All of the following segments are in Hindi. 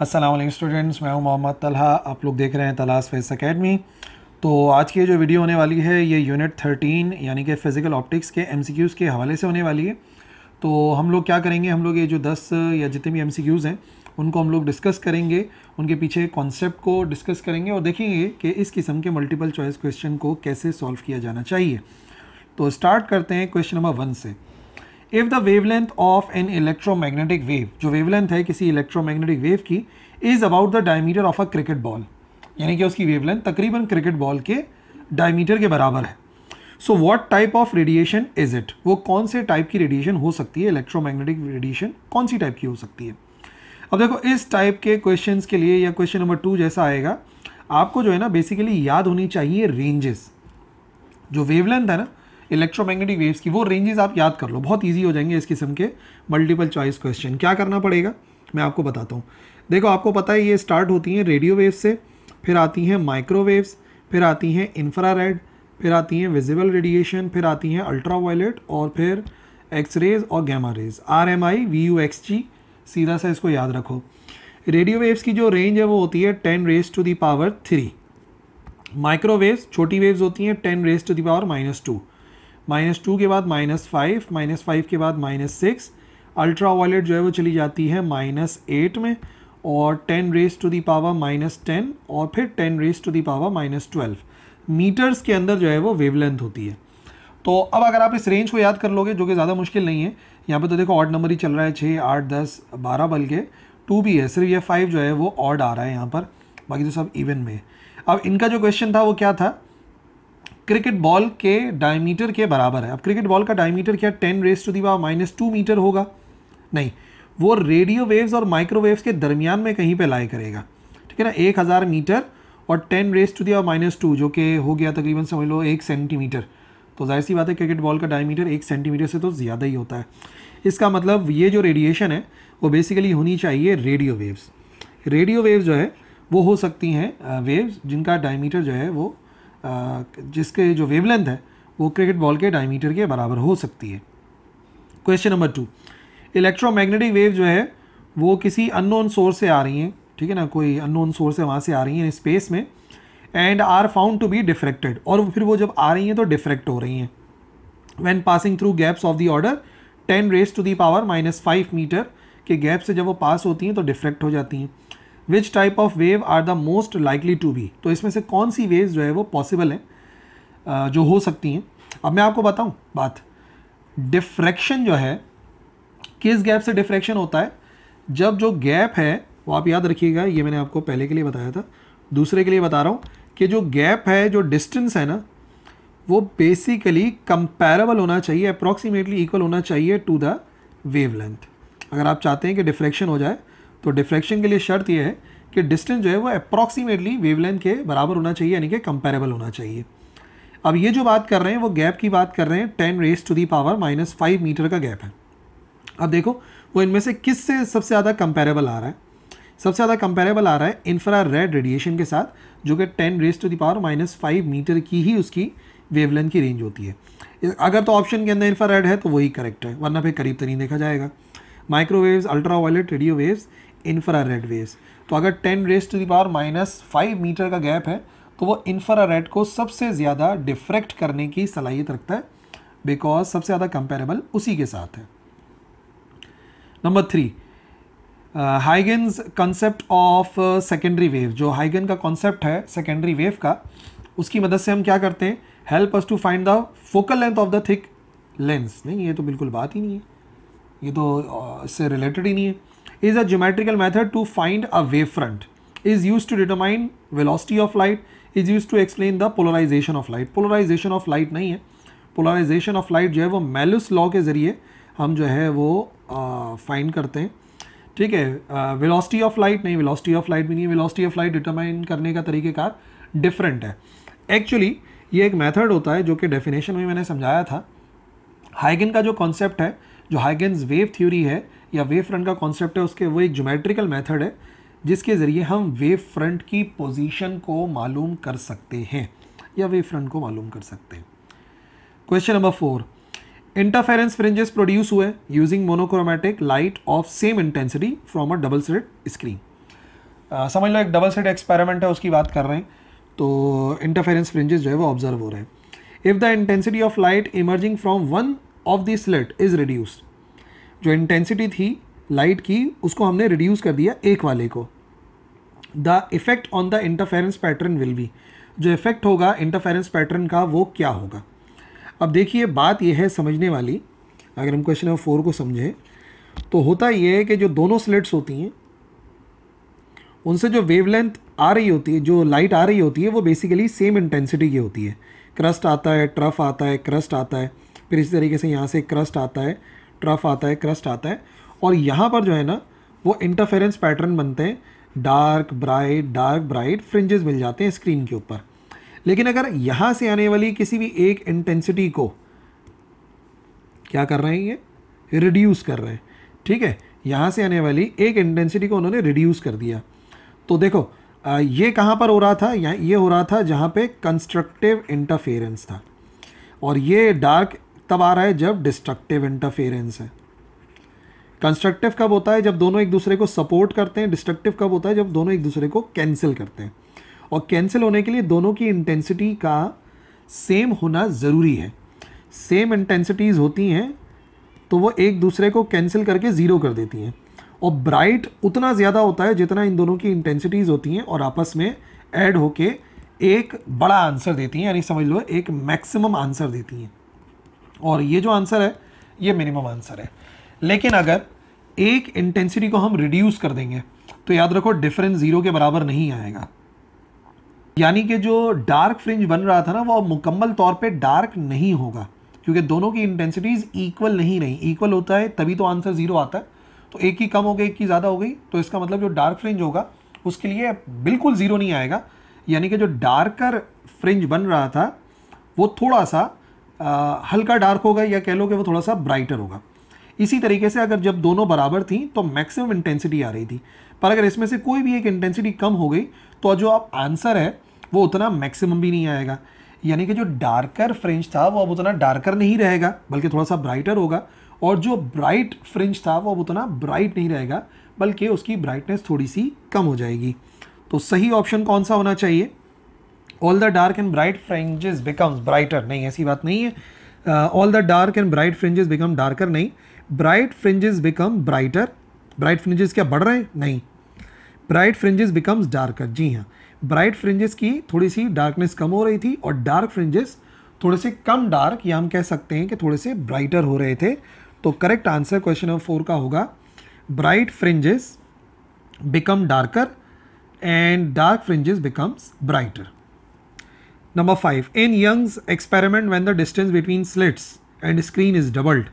असलम स्टूडेंट्स मैं हूं मोहम्मद तलहा आप लोग देख रहे हैं तलाश फेस अकेडमी तो आज की जो वीडियो होने वाली है ये यूनिट 13 यानी कि फ़िज़िकल ऑप्टिक्स के क्यूज़ के हवाले से होने वाली है तो हम लोग क्या करेंगे हम लोग ये जो 10 या जितने भी क्यूज़ हैं उनको हम लोग डिस्कस करेंगे उनके पीछे कॉन्सेप्ट को डिस्कस करेंगे और देखेंगे कि इस किस्म के मल्टीपल चॉइस क्वेश्चन को कैसे सॉल्व किया जाना चाहिए तो स्टार्ट करते हैं क्वेश्चन नंबर वन से if the wavelength of an electromagnetic wave जो वेवलेंथ है किसी इलेक्ट्रोमैग्नेटिक वेव की is about the diameter of a cricket ball यानी कि उसकी वेवलेंथ तकरीबन क्रिकेट बॉल के डायमीटर के बराबर है so what type of radiation is it वो कौन से टाइप की रेडिएशन हो सकती है इलेक्ट्रोमैग्नेटिक रेडिएशन कौन सी टाइप की हो सकती है अब देखो इस टाइप के क्वेश्चन के लिए या क्वेश्चन नंबर टू जैसा आएगा आपको जो है ना बेसिकली याद होनी चाहिए रेंजेस जो वेवलेंथ है ना इलेक्ट्रोमैग्नेटिक वेव्स की वो रेंजेस आप याद कर लो बहुत ईजी हो जाएंगे इस किस्म के मल्टीपल चॉइस क्वेश्चन क्या करना पड़ेगा मैं आपको बताता हूँ देखो आपको पता है ये स्टार्ट होती हैं रेडियो वेव्स से फिर आती हैं माइक्रोवेव्स फिर आती हैं इंफ्रा फिर आती हैं विजिबल रेडिएशन फिर आती हैं अल्ट्रा वायलेट और फिर एक्सरेज और gamma rays R M I V U X G सीधा सा इसको याद रखो रेडियो वेव्स की जो रेंज है वो होती है ten raise to the power three microwaves छोटी वेव्स होती हैं ten raise to the power minus two minus two के बाद माइनस फाइव माइनस फाइव के बाद माइनस सिक्स अल्ट्रा वायलेट जो है वो चली जाती है माइनस एट में और ten raise to the power minus ten और फिर ten raise to the power minus twelve metres के अंदर जो है वो वेवलेंथ होती है तो अब अगर आप इस रेंज को याद कर लोगे जो कि ज़्यादा मुश्किल नहीं है यहाँ पर तो देखो ऑड नंबर ही चल रहा है छः आठ दस बारह बल्कि टू भी है सिर्फ ये फाइव जो है वो ऑड आ रहा है यहाँ पर बाकी तो सब इवन में अब इनका जो क्वेश्चन था वो क्या था क्रिकेट बॉल के डायमीटर के बराबर है अब क्रिकेट बॉल का डायमीटर क्या ten raise to the minus two metre होगा नहीं वो रेडियो वेव्स और माइक्रोवेव्स के दरमियान में कहीं पे लाई करेगा ठीक है ना एक हज़ार मीटर और ten raise to the minus two जो कि हो गया तकरीबन समझ लो एक सेंटीमीटर तो जाहिर सी बात है क्रिकेट बॉल का डायमीटर एक सेंटीमीटर से तो ज़्यादा ही होता है इसका मतलब ये जो रेडिएशन है वो बेसिकली होनी चाहिए रेडियो वेव्स रेडियो वेव्स जो है वो हो सकती हैं वेव्स uh, जिनका डायमीटर जो है वो जिसके जो वेवलेंथ है वो क्रिकेट बॉल के डायमीटर के बराबर हो सकती है question number two electromagnetic wave जो है वो किसी अननोन सोर्स से आ रही हैं ठीक है ना कोई अननोन सोर्स है वहाँ से आ रही हैं स्पेस में and are found to be diffracted और फिर वो जब आ रही हैं तो डिफ्रेक्ट हो रही हैं when passing through gaps of the order ten raise to the power minus five metre के गैप से जब वो पास होती हैं तो डिफ्रेक्ट हो जाती हैं which type of wave are the most likely to be तो इसमें से कौन सी वेव जो है वो पॉसिबल हैं जो हो सकती हैं अब मैं आपको बताऊं बात डिफ्रैक्शन जो है किस गैप से डिफ्रैक्शन होता है जब जो गैप है वो आप याद रखिएगा ये मैंने आपको पहले के लिए बताया था दूसरे के लिए बता रहा हूँ कि जो गैप है जो डिस्टेंस है ना वो बेसिकली कंपेरेबल होना चाहिए अप्रॉक्सीमेटली इक्वल होना चाहिए टू द वेवलेंथ अगर आप चाहते हैं कि डिफ्रैक्शन हो जाए तो डिफ्रैक्शन के लिए शर्त यह है कि डिस्टेंस जो है वो अप्रॉक्सीमेटली वेवलेंथ के बराबर होना चाहिए यानी कि कंपेरेबल होना चाहिए अब ये जो बात कर रहे हैं वो गैप की बात कर रहे हैं ten raise to the power minus five metre का गैप है अब देखो वो इनमें से किस से सबसे ज़्यादा कंपेरेबल आ रहा है सबसे ज़्यादा कंपेरेबल आ रहा है इन्फ्रा रेड रेडिएशन के साथ जो कि ten raise to the power minus five metre की ही उसकी वेवलेंथ की रेंज होती है अगर तो ऑप्शन के अंदर इन्फ्रा रेड है तो वही करेक्ट है वरना फिर करीब तरीन तो देखा जाएगा microwaves ultra violet radio waves infra red waves तो अगर ten raise to the power minus five metre का गैप है तो वो इन्फ्रा रेड को सबसे ज़्यादा डिफ्रेक्ट करने की सलाहियत रखता है बिकॉज सबसे ज़्यादा कंपेरेबल उसी के साथ है number three Huygens concept of secondary wave जो हाइगन का कॉन्सेप्ट है सेकेंडरी वेव का उसकी मदद से हम क्या करते हैं help us to find the focal length of the thick lens नहीं ये तो बिल्कुल बात ही नहीं है ये तो uh, इससे रिलेटेड ही नहीं है is a geometrical method to find a wavefront is used to determine velocity of light is used to explain the polarization of light polarization of light नहीं है polarization of light जो है वो मेलुस लॉ के ज़रिए हम जो है वो फाइंड uh, करते हैं ठीक है वेलोसिटी ऑफ लाइट नहीं वेलोसिटी ऑफ लाइट भी नहीं वेलोसिटी ऑफ लाइट डिटरमाइन करने का तरीक़ेकार डिफरेंट है एक्चुअली ये एक मेथड होता है जो कि डेफिनेशन में मैंने समझाया था हाइगन का जो कॉन्सेप्ट है जो हाइगन्स वेव थ्योरी है या वेव फ्रंट का कॉन्सेप्ट है उसके वो एक जोमेट्रिकल मेथड है जिसके ज़रिए हम वेव फ्रंट की पोजीशन को मालूम कर सकते हैं या वेव फ्रंट को मालूम कर सकते हैं question number four interference fringes produced हुए using monochromatic light of same intensity from a double slit screen समझ लो एक डबल सेट एक्सपेरिमेंट है उसकी बात कर रहे हैं तो इंटरफेरेंस फ्रिंजेस जो है वो ऑब्जर्व हो रहे हैं if the intensity of light emerging from one of the slit is reduced जो इंटेंसिटी थी लाइट की उसको हमने रिड्यूस कर दिया एक वाले को the effect on the interference pattern will be जो इफ़ेक्ट होगा इंटरफेरेंस पैटर्न का वो क्या होगा अब देखिए बात यह है समझने वाली अगर हम क्वेश्चन नंबर फोर को समझें तो होता यह है कि जो दोनों स्लेट्स होती हैं उनसे जो वेवलेंथ आ रही होती है जो लाइट आ रही होती है वो बेसिकली सेम इंटेंसिटी की होती है क्रस्ट आता है ट्रफ आता है क्रस्ट आता है फिर इसी तरीके से यहाँ से क्रस्ट आता है ट्रफ आता है क्रस्ट आता है और यहाँ पर जो है ना वो इंटरफेरेंस पैटर्न बनते हैं dark bright dark bright fringes मिल जाते हैं स्क्रीन के ऊपर लेकिन अगर यहाँ से आने वाली किसी भी एक इंटेंसिटी को क्या कर रहे हैं ये रिड्यूस कर रहे हैं ठीक है यहाँ से आने वाली एक इंटेंसिटी को उन्होंने रिड्यूस कर दिया तो देखो ये कहाँ पर हो रहा था यहाँ ये हो रहा था जहाँ पे कंस्ट्रक्टिव इंटरफेरेंस था और ये डार्क कब आ रहा है जब डिस्ट्रक्टिव इंटरफेरेंस है कंस्ट्रक्टिव कब होता है जब दोनों एक दूसरे को सपोर्ट करते हैं डिस्ट्रक्टिव कब होता है जब दोनों एक दूसरे को कैंसिल करते हैं और कैंसिल होने के लिए दोनों की इंटेंसिटी का सेम होना ज़रूरी है सेम इंटेंसिटीज़ होती हैं तो वो एक दूसरे को कैंसिल करके ज़ीरो कर देती हैं और ब्राइट उतना ज़्यादा होता है जितना इन दोनों की इंटेंसिटीज़ होती हैं और आपस में ऐड होके एक बड़ा आंसर देती हैं यानी समझ लो एक मैक्सिमम आंसर देती हैं और ये जो आंसर है ये मिनिमम आंसर है लेकिन अगर एक इंटेंसिटी को हम रिड्यूस कर देंगे तो याद रखो डिफरेंस ज़ीरो के बराबर नहीं आएगा यानी कि जो डार्क फ्रिंज बन रहा था ना वो मुकम्मल तौर पे डार्क नहीं होगा क्योंकि दोनों की इंटेंसिटीज़ इक्वल नहीं रही इक्वल होता है तभी तो आंसर ज़ीरो आता है तो एक की कम हो गई एक की ज़्यादा हो गई तो इसका मतलब जो डार्क फ्रिंज होगा उसके लिए बिल्कुल ज़ीरो नहीं आएगा यानी कि जो डार्कर फ्रिंज बन रहा था वो थोड़ा सा हल्का डार्क होगा या कह लो कि वो थोड़ा सा ब्राइटर होगा इसी तरीके से अगर जब दोनों बराबर थी तो मैक्सिमम इंटेंसिटी आ रही थी पर अगर इसमें से कोई भी एक इंटेंसिटी कम हो गई तो जो अब आंसर है वो उतना मैक्सिमम भी नहीं आएगा यानी कि जो डार्कर फ्रिंज था वो अब उतना डार्कर नहीं रहेगा बल्कि थोड़ा सा ब्राइटर होगा और जो ब्राइट फ्रिंज था वो अब उतना ब्राइट नहीं रहेगा बल्कि उसकी ब्राइटनेस थोड़ी सी कम हो जाएगी तो सही ऑप्शन कौन सा होना चाहिए all the dark and bright fringes becomes brighter नहीं ऐसी बात नहीं है all the dark and bright fringes become darker नहीं bright fringes become brighter bright fringes क्या बढ़ रहे हैं नहीं ब्राइट फ्रेंजेस बिकम्स डार्कर जी हाँ ब्राइट फ्रेंजेस की थोड़ी सी डार्कनेस कम हो रही थी और डार्क फ्रिंजेस थोड़े से कम डार्क या हम कह सकते हैं कि थोड़े से ब्राइटर हो रहे थे तो correct answer question number four का होगा bright fringes become darker and dark fringes becomes brighter Number five In Young's experiment when the distance between slits and screen is doubled.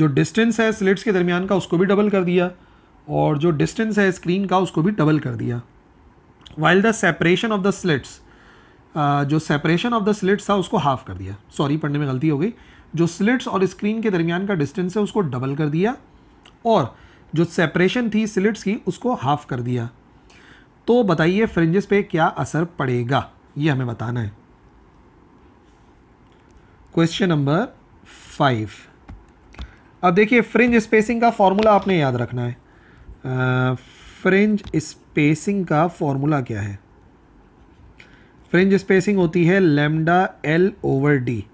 जो डिस्टेंस है स्लिट्स के दरमियान का उसको भी डबल कर दिया और जो डिस्टेंस है स्क्रीन का उसको भी डबल कर दिया while the separation of the slits जो सेपरेशन ऑफ द स्लिट्स था उसको हाफ कर दिया सॉरी पढ़ने में गलती हो गई जो स्लिट्स और स्क्रीन के दरमियान का डिस्टेंस है उसको डबल कर दिया और जो सेपरेशन थी स्लिट्स की उसको हाफ कर दिया तो बताइए फ्रिंजेस पे क्या असर पड़ेगा ये हमें बताना है क्वेश्चन नंबर फाइव अब देखिए फ्रिंज स्पेसिंग का फॉर्मूला आपने याद रखना है फ्रिंज स्पेसिंग का फॉर्मूला क्या है फ्रिंज स्पेसिंग होती है lambda L over D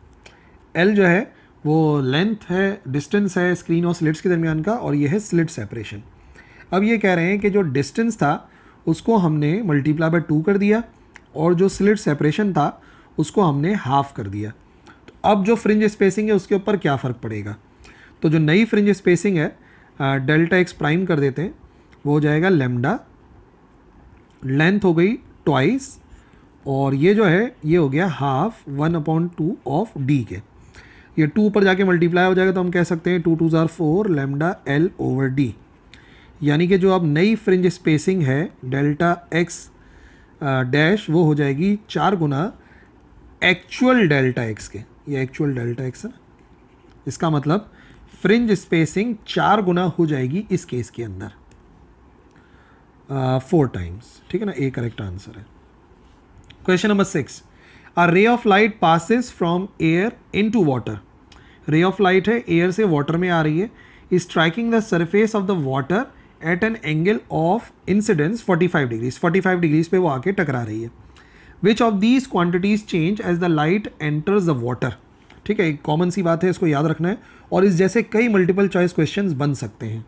L जो है वो लेंथ है डिस्टेंस है स्क्रीन और स्लिट्स के दरमियान का और ये है स्लिट सेपरेशन अब ये कह रहे हैं कि जो डिस्टेंस था उसको हमने मल्टीप्लाई बाय टू कर दिया और जो स्लिट सेपरेशन था उसको हमने हाफ कर दिया तो अब जो फ्रिंज स्पेसिंग है उसके ऊपर क्या फ़र्क पड़ेगा तो जो नई फ्रिंज स्पेसिंग है डेल्टा एक्स प्राइम कर देते हैं वो हो जाएगा लेमडा लेंथ हो गई ट्वाइस और ये जो है ये हो गया half one upon two of D के ये टू ऊपर जाके मल्टीप्लाई हो जाएगा तो हम कह सकते हैं टू टू ज़ार four lambda L over D यानी कि जो अब नई फ्रिंज स्पेसिंग है डेल्टा एक्स डैश वो हो जाएगी चार गुना एक्चुअल डेल्टा एक्स के ये एक्चुअल डेल्टा एक्स है इसका मतलब फ्रिंज स्पेसिंग चार गुना हो जाएगी इस केस के अंदर फोर टाइम्स ठीक है ना ए करेक्ट आंसर है question number six a ray of light passes from air into water ray of light है एयर से वाटर में आ रही है striking the surface of the water at an angle of incidence 45 degrees five degrees पे वो आके टकरा रही है which of these quantities change as the light enters the water ठीक है एक कॉमन सी बात है इसको याद रखना है और इस जैसे कई मल्टीपल चॉइस क्वेश्चन बन सकते हैं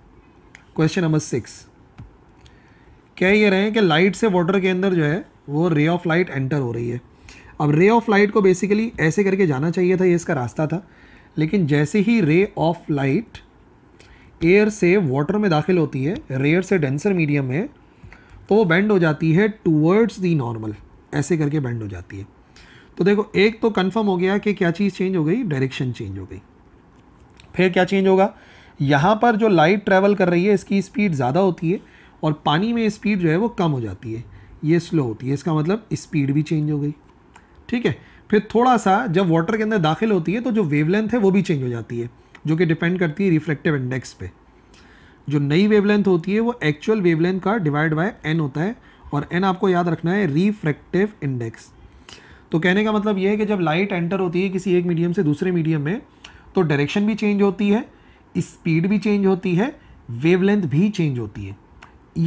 क्वेश्चन नंबर सिक्स क्या ये रहे हैं कि लाइट से वाटर के अंदर जो है वो रे ऑफ लाइट एंटर हो रही है अब रे ऑफ लाइट को बेसिकली ऐसे करके जाना चाहिए था ये इसका रास्ता था लेकिन जैसे ही रे ऑफ लाइट एयर से वाटर में दाखिल होती है रेयर से डेंसर मीडियम में तो वो बैंड हो जाती है टूवर्ड्स दी नॉर्मल ऐसे करके बैंड हो जाती है तो देखो एक तो कंफर्म हो गया कि क्या चीज़ चेंज हो गई डायरेक्शन चेंज हो गई फिर क्या चेंज होगा यहाँ पर जो लाइट ट्रैवल कर रही है इसकी स्पीड ज़्यादा होती है और पानी में स्पीड जो है वो कम हो जाती है ये स्लो होती है इसका मतलब स्पीड भी चेंज हो गई ठीक है फिर थोड़ा सा जब वाटर के अंदर दाखिल होती है तो जो वेवलेंथ है वो भी चेंज हो जाती है जो कि डिपेंड करती है रिफ्लेक्टिव इंडेक्स पे जो नई वेवलेंथ होती है वो एक्चुअल वेवलेंथ का डिवाइड बाय एन होता है और एन आपको याद रखना है रिफ्रैक्टिव इंडेक्स तो कहने का मतलब ये है कि जब लाइट एंटर होती है किसी एक मीडियम से दूसरे मीडियम में तो डायरेक्शन भी चेंज होती है स्पीड भी चेंज होती है वेवलेंथ भी चेंज होती है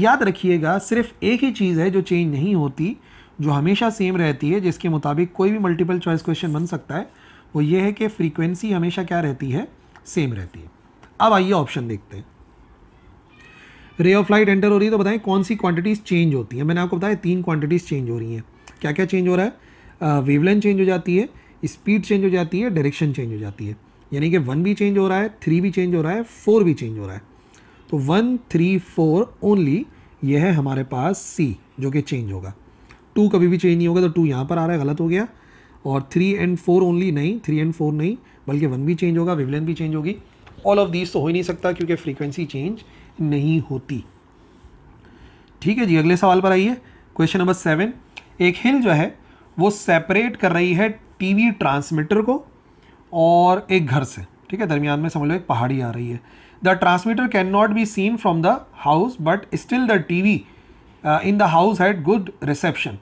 याद रखिएगा सिर्फ एक ही चीज़ है जो चेंज नहीं होती जो हमेशा सेम रहती है जिसके मुताबिक कोई भी मल्टीपल चॉइस क्वेश्चन बन सकता है वो ये है कि फ्रीक्वेंसी हमेशा क्या रहती है सेम रहती है अब आइए ऑप्शन देखते हैं रे ऑफ लाइट एंटर हो रही है तो बताएं कौन सी क्वांटिटीज़ चेंज होती हैं मैंने आपको बताया तीन क्वांटिटीज़ चेंज हो रही हैं क्या क्या चेंज हो रहा है वेवलेंथ चेंज हो जाती है स्पीड चेंज हो जाती है डायरेक्शन चेंज हो जाती है यानी कि वन भी चेंज हो रहा है थ्री भी चेंज हो रहा है फोर भी चेंज हो रहा है तो वन थ्री फोर ओनली यह है हमारे पास सी जो कि चेंज होगा टू कभी भी चेंज नहीं होगा तो टू यहाँ पर आ रहा है गलत हो गया और थ्री एंड फोर ओनली नहीं थ्री एंड फोर नहीं बल्कि वन भी चेंज होगा विवलन भी चेंज होगी ऑल ऑफ दीज तो हो ही नहीं सकता क्योंकि फ्रीक्वेंसी चेंज नहीं होती ठीक है जी अगले सवाल पर आइए क्वेश्चन नंबर सेवन एक हिल जो है वो सेपरेट कर रही है टीवी ट्रांसमीटर को और एक घर से ठीक है दरमियान में समझ लो एक पहाड़ी आ रही है the transmitter can not be seen from the house but still the T V in the house had good reception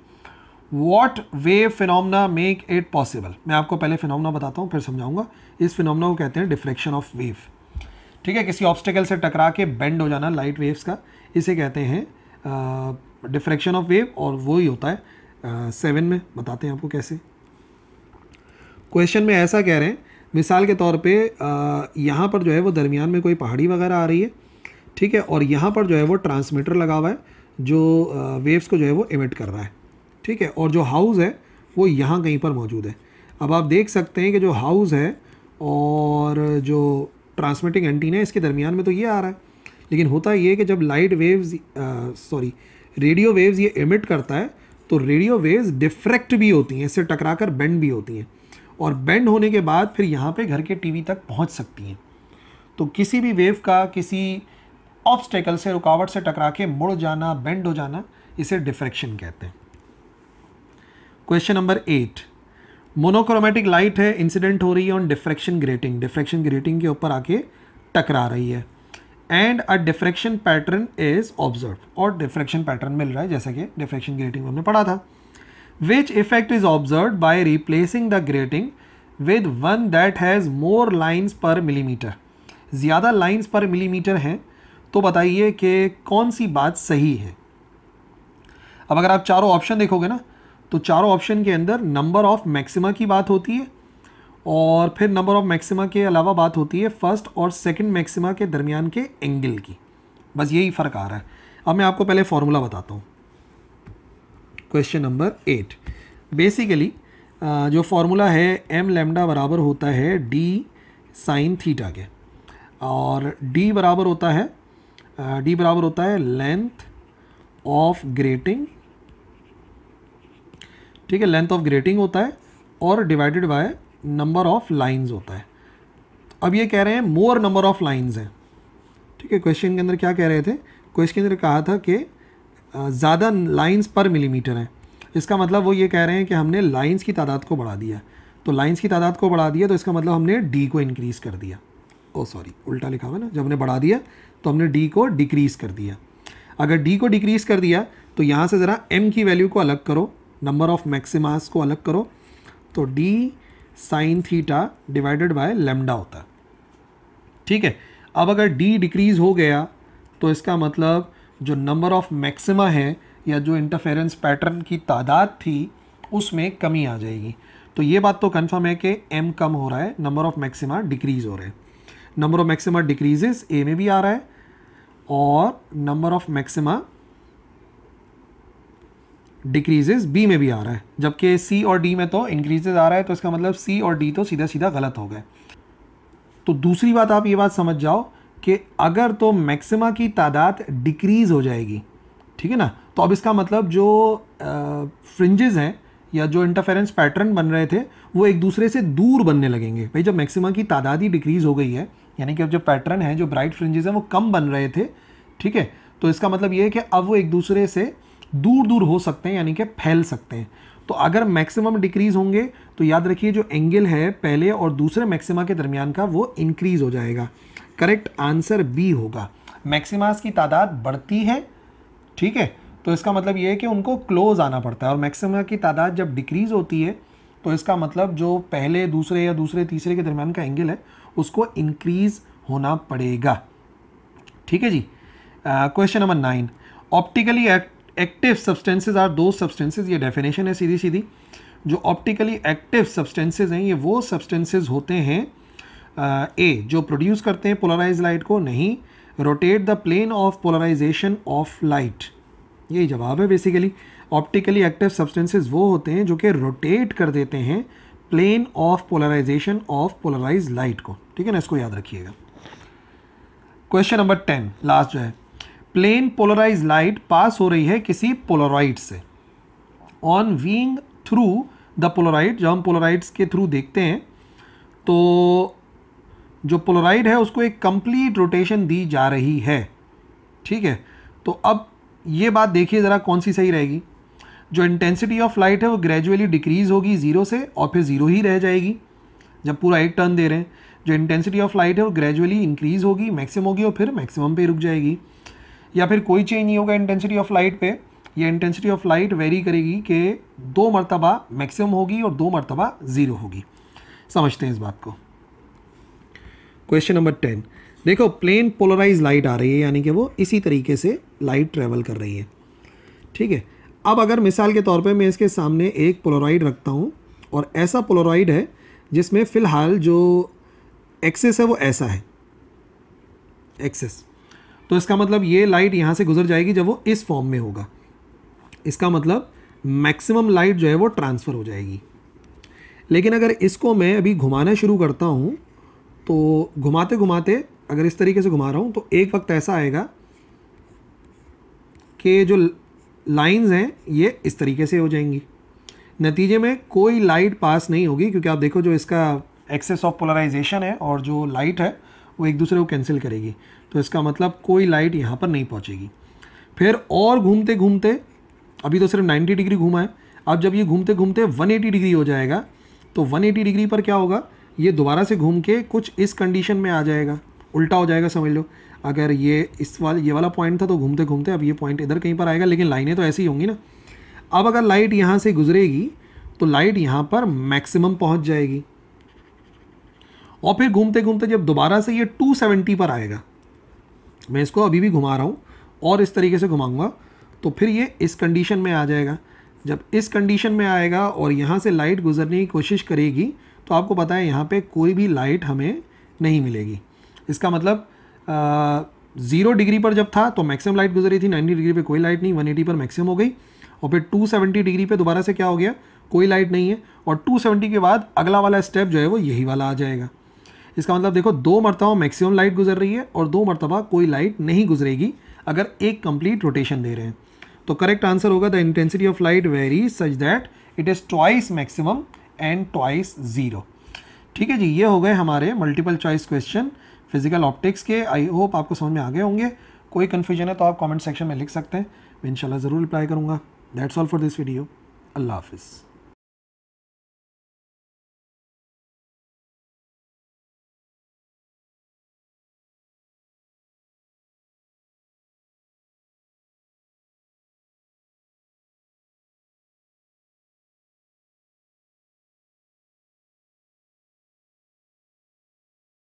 what way phenomena make it possible मैं आपको पहले फिनोमना बताता हूँ फिर समझाऊंगा इस फिनोमना को कहते हैं डिफ्रेक्शन ऑफ वेव ठीक है किसी ऑब्स्टिकल से टकरा के बेंड हो जाना लाइट वेव्स का इसे कहते हैं डिफ्रेक्शन ऑफ वेव और वो ही होता है सेवन में बताते हैं आपको कैसे क्वेश्चन में ऐसा कह रहे हैं मिसाल के तौर पे यहाँ पर जो है वो दरमियान में कोई पहाड़ी वगैरह आ रही है ठीक है और यहाँ पर जो है वो ट्रांसमीटर लगा हुआ है जो वेव्स को जो है वो इमिट कर रहा है ठीक है और जो हाउस है वो यहाँ कहीं पर मौजूद है अब आप देख सकते हैं कि जो हाउस है और जो ट्रांसमिटिंग एंटीना है इसके दरमियान में तो ये आ रहा है लेकिन होता ये है कि जब light waves sorry radio waves ये एमिट करता है तो रेडियो वेव्स डिफ्रेक्ट भी होती हैं इससे टकरा कर बेंड भी होती हैं और बेंड होने के बाद फिर यहाँ पे घर के टीवी तक पहुँच सकती हैं तो किसी भी वेव का किसी ऑब्स्टेकल से रुकावट से टकरा के मुड़ जाना बेंड हो जाना इसे डिफ्रेक्शन कहते हैं question number eight monochromatic light है इंसिडेंट हो रही है on diffraction grating diffraction grating के ऊपर आके टकरा रही है and a diffraction pattern is observe और डिफ्रेक्शन पैटर्न मिल रहा है जैसा कि डिफ्रेक्शन ग्रेटिंग हमने पढ़ा था which effect is observe by replacing the grating with one that has more lines per millimetre ज़्यादा लाइन्स पर मिलीमीटर हैं तो बताइए कि कौन सी बात सही है अब अगर आप चारों ऑप्शन देखोगे ना तो चारों ऑप्शन के अंदर नंबर ऑफ मैक्सिमा की बात होती है और फिर नंबर ऑफ मैक्सिमा के अलावा बात होती है फर्स्ट और सेकंड मैक्सिमा के दरमियान के एंगल की बस यही फ़र्क आ रहा है अब मैं आपको पहले फार्मूला बताता हूँ क्वेश्चन नंबर एट बेसिकली जो फार्मूला है एम लेमडा बराबर होता है डी साइन थीटा के और डी बराबर होता है डी बराबर होता है लेंथ ऑफ ग्रेटिंग ठीक है लेंथ ऑफ ग्रेटिंग होता है और divided by number of lines होता है अब ये कह रहे हैं मोर नंबर ऑफ लाइंस हैं ठीक है क्वेश्चन के अंदर क्या कह रहे थे क्वेश्चन के अंदर कहा था कि ज़्यादा लाइंस पर मिलीमीटर हैं इसका मतलब वो ये कह रहे हैं कि हमने लाइंस की तादाद को बढ़ा दिया तो लाइंस की तादाद को बढ़ा दिया तो इसका मतलब हमने डी को इनक्रीज़ कर दिया ओ सॉरी उल्टा लिखा हुआ ना जब हमने बढ़ा दिया तो हमने डी को डिक्रीज़ कर दिया अगर डी को डिक्रीज़ कर दिया तो यहाँ से ज़रा एम की वैल्यू को अलग करो नंबर ऑफ मैक्सिमास को अलग करो तो D sine theta divided by lambda होता है ठीक है अब अगर डी डिक्रीज हो गया तो इसका मतलब जो नंबर ऑफ मैक्सिमा है या जो इंटरफेरेंस पैटर्न की तादाद थी उसमें कमी आ जाएगी तो ये बात तो कन्फर्म है कि एम कम हो रहा है नंबर ऑफ मैक्सिमा डिक्रीज हो रहे हैं number of maxima decreases A में भी आ रहा है और number of maxima decreases B में भी आ रहा है जबकि सी और डी में तो इंक्रीजेज आ रहा है तो इसका मतलब सी और डी तो सीधा सीधा गलत हो गए तो दूसरी बात आप ये बात समझ जाओ कि अगर तो मैक्सिमा की तादाद डिक्रीज़ हो जाएगी ठीक है ना तो अब इसका मतलब जो फ्रिंजेस हैं या जो इंटरफेरेंस पैटर्न बन रहे थे वो एक दूसरे से दूर बनने लगेंगे भाई जब मैक्सिमा की तादाद ही डिक्रीज़ हो गई है यानी कि अब जो पैटर्न है जो ब्राइट फ्रिंजेस हैं वो कम बन रहे थे ठीक है तो इसका मतलब ये है कि अब वो एक दूसरे से दूर दूर हो सकते हैं यानी कि फैल सकते हैं तो अगर मैक्सिमम डिक्रीज होंगे तो याद रखिए जो एंगल है पहले और दूसरे मैक्सिमा के दरमियान का वो इंक्रीज हो जाएगा करेक्ट आंसर बी होगा मैक्सिमास की तादाद बढ़ती है ठीक है तो इसका मतलब ये है कि उनको क्लोज आना पड़ता है और मैक्सिमा की तादाद जब डिक्रीज होती है तो इसका मतलब जो पहले दूसरे या दूसरे तीसरे के दरमियान का एंगल है उसको इंक्रीज होना पड़ेगा ठीक है जी question number nine optically active substances are दो सब्सटेंसेज ये डेफिनेशन है सीधी सीधी जो ऑप्टिकली एक्टिव सब्सटेंसेज हैं ये वो सब्सटेंसेज होते हैं ए uh, जो प्रोड्यूस करते हैं पोलराइज लाइट को नहीं rotate the plane of polarisation of light यही जवाब है बेसिकली ऑप्टिकली एक्टिव सब्सटेंसेज वो होते हैं जो कि रोटेट कर देते हैं plane of polarisation of polarise light को ठीक है ना इसको याद रखिएगा क्वेश्चन नंबर टेन लास्ट जो है प्लेन पोलराइज लाइट पास हो रही है किसी पोलराइड से on viewing through the polaroid जब हम पोलराइड्स के थ्रू देखते हैं तो जो पोलराइड है उसको एक कंप्लीट रोटेशन दी जा रही है ठीक है तो अब ये बात देखिए ज़रा कौन सी सही रहेगी जो इंटेंसिटी ऑफ लाइट है वो ग्रेजुअली डिक्रीज़ होगी ज़ीरो से और फिर ज़ीरो ही रह जाएगी जब पूरा एक टर्न दे रहे हैं जो इंटेंसिटी ऑफ लाइट है वो ग्रेजुअली इंक्रीज़ होगी मैक्सिमम होगी और फिर मैक्सिमम पे रुक जाएगी या फिर कोई चेंज नहीं होगा इंटेंसिटी ऑफ लाइट पे ये इंटेंसिटी ऑफ लाइट वेरी करेगी कि दो मरतबा मैक्सिमम होगी और दो मरतबा ज़ीरो होगी समझते हैं इस बात को क्वेश्चन नंबर टेन देखो प्लेन पोलराइज लाइट आ रही है यानी कि वो इसी तरीके से लाइट ट्रेवल कर रही है ठीक है अब अगर मिसाल के तौर पर मैं इसके सामने एक पोलोराइड रखता हूँ और ऐसा पोलोराइड है जिसमें फ़िलहाल जो एक्सेस है वो ऐसा है एक्सेस तो इसका मतलब ये लाइट यहाँ से गुजर जाएगी जब वो इस फॉर्म में होगा इसका मतलब मैक्सिमम लाइट जो है वो ट्रांसफ़र हो जाएगी लेकिन अगर इसको मैं अभी घुमाना शुरू करता हूँ तो घुमाते घुमाते अगर इस तरीके से घुमा रहा हूँ तो एक वक्त ऐसा आएगा कि जो लाइंस हैं ये इस तरीके से हो जाएंगी नतीजे में कोई लाइट पास नहीं होगी क्योंकि आप देखो जो इसका एक्सेस ऑफ पोलराइजेशन है और जो लाइट है वो एक दूसरे को कैंसिल करेगी तो इसका मतलब कोई लाइट यहाँ पर नहीं पहुँचेगी फिर और घूमते घूमते अभी तो सिर्फ 90 डिग्री घूमा है अब जब ये घूमते घूमते 180 डिग्री हो जाएगा तो 180 डिग्री पर क्या होगा ये दोबारा से घूम के कुछ इस कंडीशन में आ जाएगा उल्टा हो जाएगा समझ लो अगर ये इस वाला ये वाला पॉइंट था तो घूमते घूमते अब ये पॉइंट इधर कहीं पर आएगा लेकिन लाइनें तो ऐसी ही होंगी ना अब अगर लाइट यहाँ से गुजरेगी तो लाइट यहाँ पर मैक्सिमम पहुँच जाएगी और फिर घूमते घूमते जब दोबारा से ये टू सेवेंटी पर आएगा मैं इसको अभी भी घुमा रहा हूँ और इस तरीके से घुमाऊँगा तो फिर ये इस कंडीशन में आ जाएगा जब इस कंडीशन में आएगा और यहाँ से लाइट गुजरने की कोशिश करेगी तो आपको पता है यहाँ पर कोई भी लाइट हमें नहीं मिलेगी इसका मतलब ज़ीरो डिग्री पर जब था तो मैक्सिमम लाइट गुजरी थी 90 डिग्री पे कोई लाइट नहीं 180 पर मैक्सिमम हो गई और फिर 270 डिग्री पे दोबारा से क्या हो गया कोई लाइट नहीं है और 270 के बाद अगला वाला स्टेप जो है वो यही वाला आ जाएगा इसका मतलब देखो दो मरतबा मैक्सिमम लाइट गुजर रही है और दो मरतबा कोई लाइट नहीं गुजरेगी अगर एक कंप्लीट रोटेशन दे रहे हैं तो करेक्ट आंसर होगा the intensity of light vary such that it is twice maximum and twice zero ठीक है जी ये हो गए हमारे multiple choice question physical optics के आई होप आपको समझ में आ गए होंगे कोई कन्फ्यूजन है तो आप कॉमेंट सेक्शन में लिख सकते हैं मैं इंशाल्लाह ज़रूर रिप्लाई करूँगा that's all for this video अल्लाह हाफिज़